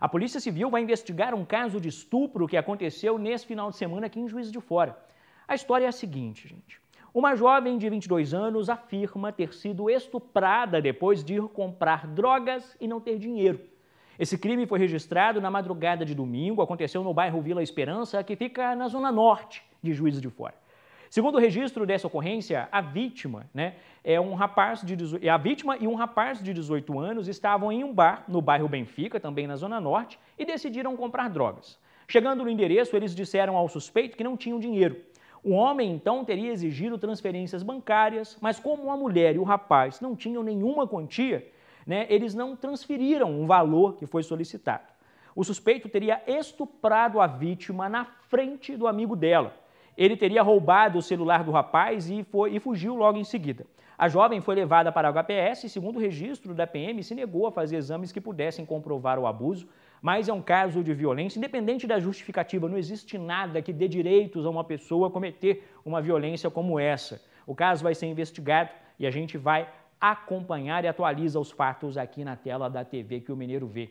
A Polícia Civil vai investigar um caso de estupro que aconteceu nesse final de semana aqui em Juiz de Fora. A história é a seguinte, gente. Uma jovem de 22 anos afirma ter sido estuprada depois de ir comprar drogas e não ter dinheiro. Esse crime foi registrado na madrugada de domingo, aconteceu no bairro Vila Esperança, que fica na zona norte de Juiz de Fora. Segundo o registro dessa ocorrência, a vítima, né, é um rapaz de dezo... É a vítima e um rapaz de 18 anos estavam em um bar no bairro Benfica, também na zona norte, e decidiram comprar drogas. Chegando no endereço, eles disseram ao suspeito que não tinham dinheiro. O homem então teria exigido transferências bancárias, mas como a mulher e o rapaz não tinham nenhuma quantia, né, eles não transferiram o valor que foi solicitado. O suspeito teria estuprado a vítima na frente do amigo dela ele teria roubado o celular do rapaz e, foi, e fugiu logo em seguida. A jovem foi levada para a HPS e, segundo o registro da PM, se negou a fazer exames que pudessem comprovar o abuso, mas é um caso de violência, independente da justificativa, não existe nada que dê direitos a uma pessoa cometer uma violência como essa. O caso vai ser investigado e a gente vai acompanhar e atualiza os fatos aqui na tela da TV que o Mineiro vê.